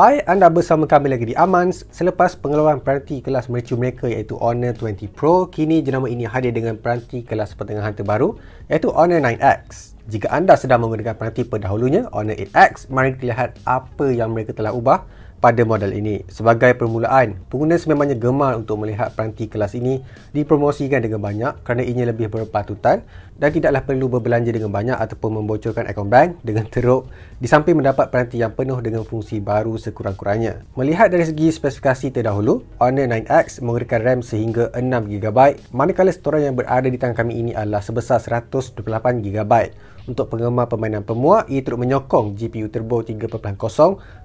Hai, anda bersama kami lagi di Amans. Selepas pengeluaran peranti kelas mercu mereka iaitu Honor 20 Pro, kini jenama ini hadir dengan peranti kelas pertengahan terbaru iaitu Honor 9X. Jika anda sedang menggunakan peranti pendahulunya, Honor 8X, mari kita lihat apa yang mereka telah ubah pada model ini. Sebagai permulaan, pengguna sememangnya gemar untuk melihat peranti kelas ini dipromosikan dengan banyak kerana ini lebih berpatutan dan tidaklah perlu berbelanja dengan banyak ataupun membocorkan akaun bank dengan teruk di samping mendapat peranti yang penuh dengan fungsi baru sekurang-kurangnya. Melihat dari segi spesifikasi terdahulu, Honor 9X menggunakan RAM sehingga 6GB manakala storan yang berada di tangan kami ini adalah sebesar 128GB untuk penggemar permainan pemuat ia turut menyokong GPU Turbo 3.0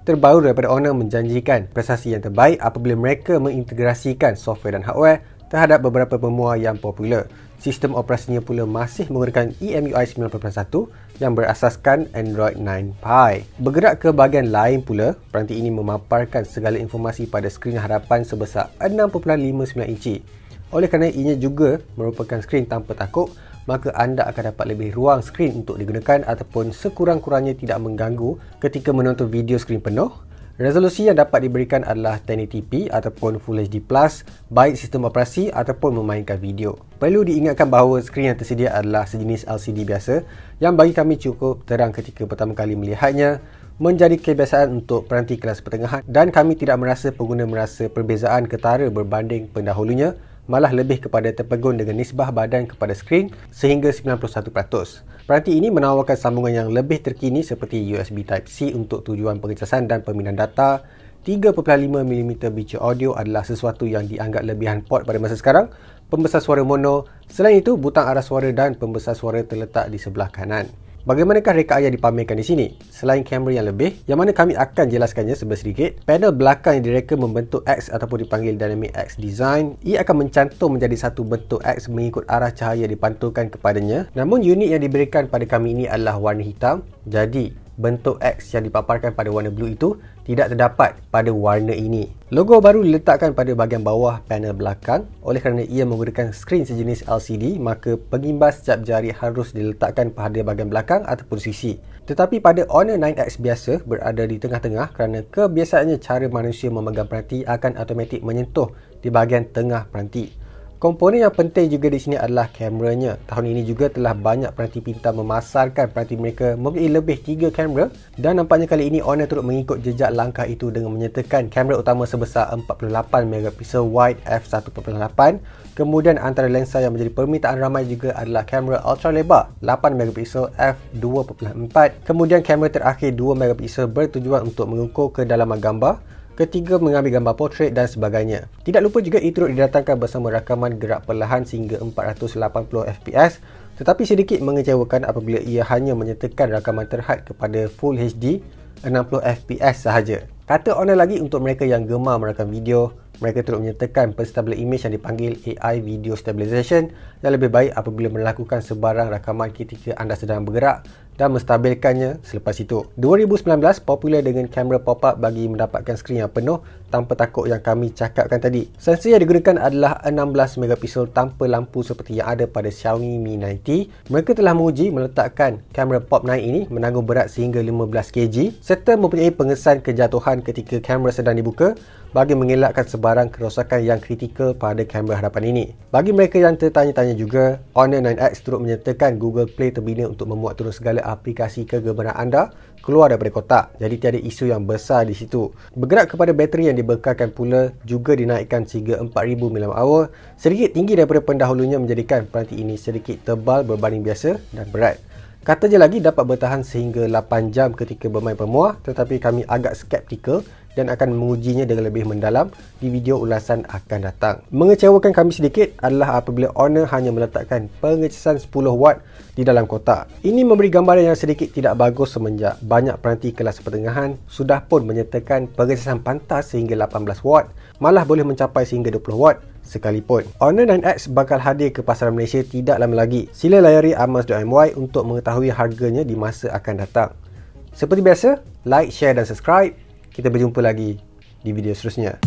terbaru daripada Honor menjanjikan prestasi yang terbaik apabila mereka mengintegrasikan software dan hardware terhadap beberapa pemuat yang popular. Sistem operasinya pula masih menggunakan e EMUI 9.1 yang berasaskan Android 9 Pie. Bergerak ke bahagian lain pula, peranti ini memaparkan segala informasi pada skrin harapan sebesar 6.59 inci. Oleh kerana ianya juga merupakan skrin tanpa takuk, maka anda akan dapat lebih ruang skrin untuk digunakan ataupun sekurang-kurangnya tidak mengganggu ketika menonton video skrin penuh. Resolusi yang dapat diberikan adalah 1080p ataupun Full HD+, baik sistem operasi ataupun memainkan video. Perlu diingatkan bahawa skrin yang tersedia adalah sejenis LCD biasa yang bagi kami cukup terang ketika pertama kali melihatnya menjadi kebiasaan untuk peranti kelas pertengahan dan kami tidak merasa pengguna merasa perbezaan ketara berbanding pendahulunya malah lebih kepada terpegun dengan nisbah badan kepada skrin sehingga 91%. Peranti ini menawarkan sambungan yang lebih terkini seperti USB Type-C untuk tujuan pengecasan dan pemindahan data. 3.5mm bicu audio adalah sesuatu yang dianggap lebihan port pada masa sekarang. Pembesar suara mono. Selain itu, butang arah suara dan pembesar suara terletak di sebelah kanan. Bagaimanakah rekaan yang dipamerkan di sini? Selain kamera yang lebih, yang mana kami akan jelaskannya sebentar sedikit, panel belakang yang direka membentuk X ataupun dipanggil Dynamic X Design, ia akan mencantum menjadi satu bentuk X mengikut arah cahaya dipantulkan kepadanya. Namun unit yang diberikan pada kami ini adalah warna hitam. Jadi, bentuk X yang dipaparkan pada warna blue itu tidak terdapat pada warna ini. Logo baru diletakkan pada bahagian bawah panel belakang oleh kerana ia menggunakan skrin sejenis LCD maka pengimbas cap jari harus diletakkan pada bahagian belakang ataupun sisi. Tetapi pada Honor 9X biasa berada di tengah-tengah kerana kebiasaannya cara manusia memegang peranti akan automatik menyentuh di bahagian tengah peranti. Komponen yang penting juga di sini adalah kameranya. Tahun ini juga telah banyak peranti pintar memasarkan peranti mereka mempunyai lebih 3 kamera dan nampaknya kali ini Honor turut mengikut jejak langkah itu dengan menyertakan kamera utama sebesar 48MP wide f1.8 kemudian antara lensa yang menjadi permintaan ramai juga adalah kamera ultra lebar 8MP f2.4 kemudian kamera terakhir 2MP bertujuan untuk mengukur kedalaman gambar ketiga mengambil gambar portrait dan sebagainya. Tidak lupa juga e didatangkan bersama rakaman gerak perlahan sehingga 480fps tetapi sedikit mengecewakan apabila ia hanya menyertakan rakaman terhad kepada Full HD 60fps sahaja. Kata online lagi untuk mereka yang gemar merakam video, mereka turut menyertakan Penstabilizer Image yang dipanggil AI Video Stabilization dan lebih baik apabila melakukan sebarang rakaman ketika anda sedang bergerak dan menstabilkannya selepas itu. 2019 popular dengan kamera pop-up bagi mendapatkan skrin yang penuh tanpa takut yang kami cakapkan tadi. Sensor yang digunakan adalah 16 megapiksel tanpa lampu seperti yang ada pada Xiaomi Mi 90. Mereka telah menguji meletakkan kamera pop-9 ini menanggung berat sehingga 15 kg serta mempunyai pengesan kejatuhan ketika kamera sedang dibuka bagi mengelakkan sebarang kerosakan yang kritikal pada kamera hadapan ini. Bagi mereka yang tertanya-tanya juga, Honor 9X turut menyertakan Google Play terbina untuk memuat turun segala aplikasi kegemaran anda keluar daripada kotak jadi tiada isu yang besar di situ bergerak kepada bateri yang dibekalkan pula juga dinaikkan sehingga 4000 mAh sedikit tinggi daripada pendahulunya menjadikan peranti ini sedikit tebal berbanding biasa dan berat Kata je lagi dapat bertahan sehingga 8 jam ketika bermain pemuah tetapi kami agak skeptikal dan akan mengujinya dengan lebih mendalam di video ulasan akan datang. Mengecewakan kami sedikit adalah apabila owner hanya meletakkan pengecasan 10 watt di dalam kotak. Ini memberi gambaran yang sedikit tidak bagus semenjak banyak peranti kelas pertengahan sudah pun menyertakan pengecasan pantas sehingga 18 watt malah boleh mencapai sehingga 20 watt sekalipun. Honor 9X bakal hadir ke pasaran Malaysia tidak lama lagi. Sila layari amaz.my untuk mengetahui harganya di masa akan datang. Seperti biasa, like, share dan subscribe kita berjumpa lagi di video seterusnya.